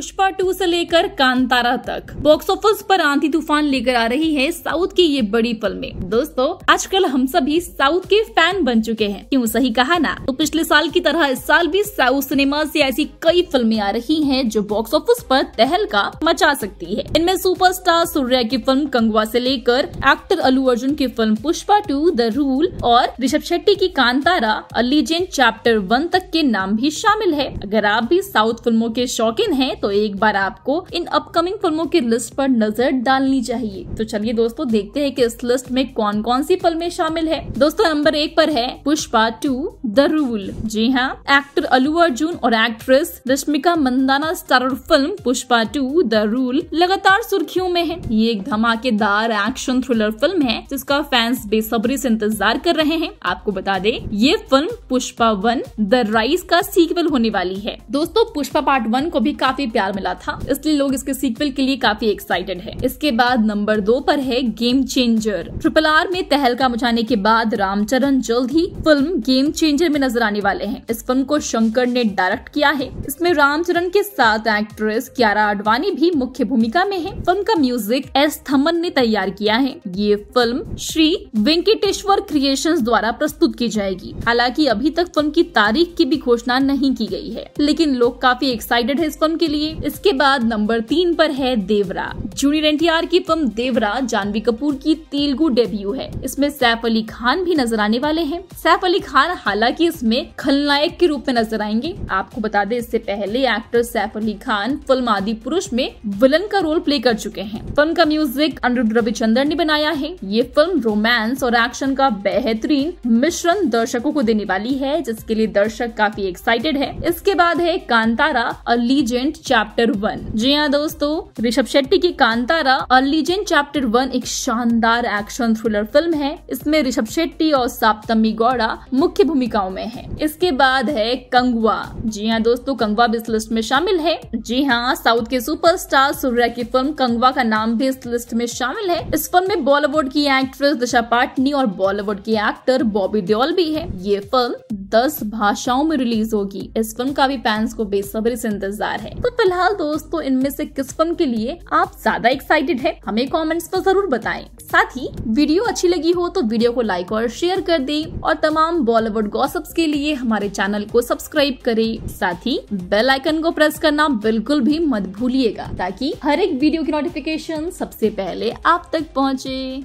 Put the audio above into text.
Pushpa to से लेकर कांतारा तक बॉक्स ऑफिस पर आंधी तूफान लेकर आ रही है साउथ की ये बड़ी फिल्में दोस्तों आजकल हम सभी साउथ के फैन बन चुके हैं क्यों सही कहा ना तो पिछले साल की तरह इस साल भी साउथ सिनेमा से ऐसी कई फिल्में आ रही हैं जो बॉक्स ऑफिस पर तहलका मचा सकती है इनमें सुपरस्टार सूर्या की फिल्म कंगवा ऐसी लेकर एक्टर अलू अर्जुन की film Pushpa two the rule और ऋषभ शेट्टी की कांतारा अलीजेन चैप्टर वन तक के नाम भी शामिल है अगर आप भी साउथ फिल्मों के शौकीन है तो एक बार आपको इन अपकमिंग फिल्मों की लिस्ट पर नजर डालनी चाहिए तो चलिए दोस्तों देखते हैं कि इस लिस्ट में कौन कौन सी फिल्में शामिल है दोस्तों नंबर एक पर है पुष्पा टू द रूल जी हाँ एक्टर अलू अर्जुन और actress Rashmika Mandanna star film Pushpa two the rule लगातार सुर्खियों में है ये एक धमाकेदार एक्शन थ्रिलर फिल्म है जिसका फैंस बेसब्री ऐसी इंतजार कर रहे हैं आपको बता दें ये film Pushpa one the rise का सीक्वल होने वाली है दोस्तों पुष्पा पार्ट वन को भी काफी प्यार मिला था इसलिए लोग इसके सीक्वल के लिए काफी एक्साइटेड है इसके बाद नंबर दो पर है गेम चेंजर ट्रिपल आर में तहलका मचाने के बाद रामचरण जल्द ही फिल्म गेम चेंजर में नजर आने वाले हैं इस फिल्म को शंकर ने डायरेक्ट किया है इसमें रामचरण के साथ एक्ट्रेस क्यारा आडवाणी भी मुख्य भूमिका में है फिल्म का म्यूजिक एस थमन ने तैयार किया है ये फिल्म श्री वेंकटेश्वर क्रिएशन द्वारा प्रस्तुत की जाएगी हालांकि अभी तक फिल्म की तारीख की भी घोषणा नहीं की गई है लेकिन लोग काफी एक्साइटेड है इस फिल्म के लिए लिए इसके बाद नंबर तीन पर है देवरा जूनियर एनटीआर की फिल्म देवरा जानवी कपूर की तेलुगु डेब्यू है इसमें सैफ अली खान भी नजर आने वाले हैं सैफ अली खान हालांकि इसमें खलनायक के रूप में नजर आएंगे आपको बता दें इससे पहले actor Saif Ali Khan film Adipurush में विलन का रोल प्ले कर चुके हैं फिल्म का म्यूजिक अनुरुद्ध रविचंद्र ने बनाया है ये फिल्म रोमांस और एक्शन का बेहतरीन मिश्रण दर्शकों को देने वाली है जिसके लिए दर्शक काफी एक्साइटेड है इसके बाद है Kantara a legend chapter one जी हाँ दोस्तों ऋषभ शेट्टी की कांतारा और लीजेंड चैप्टर वन एक शानदार एक्शन थ्रिलर फिल्म है इसमें ऋषभ शेट्टी और साप्तमी गौड़ा मुख्य भूमिकाओं में है इसके बाद है कंगवा जी हाँ दोस्तों कंगवा भी इस लिस्ट में शामिल है जी हाँ साउथ के सुपरस्टार सूर्या की फिल्म कंगवा का नाम भी इस लिस्ट में शामिल है इस फिल्म में बॉलीवुड की एक्ट्रेस दिशा पाटनी और बॉलीवुड के एक्टर बॉबी देओल भी है ये फिल्म दस भाषाओं में रिलीज होगी इस फिल्म का भी फैंस को बेसब्री से इंतजार है तो फिलहाल दोस्तों इनमें से किस फिल्म के लिए आप ज्यादा एक्साइटेड है हमें कॉमेंट्स पर जरूर बताए साथ ही वीडियो अच्छी लगी हो तो वीडियो को लाइक और शेयर कर दे और तमाम बॉलीवुड गॉसिप्स के लिए हमारे चैनल को सब्सक्राइब करे साथ ही बेल आइकन को प्रेस करना बिल्कुल भी मत भूलिएगा ताकि हर एक वीडियो की नोटिफिकेशन सबसे पहले आप तक पहुँचे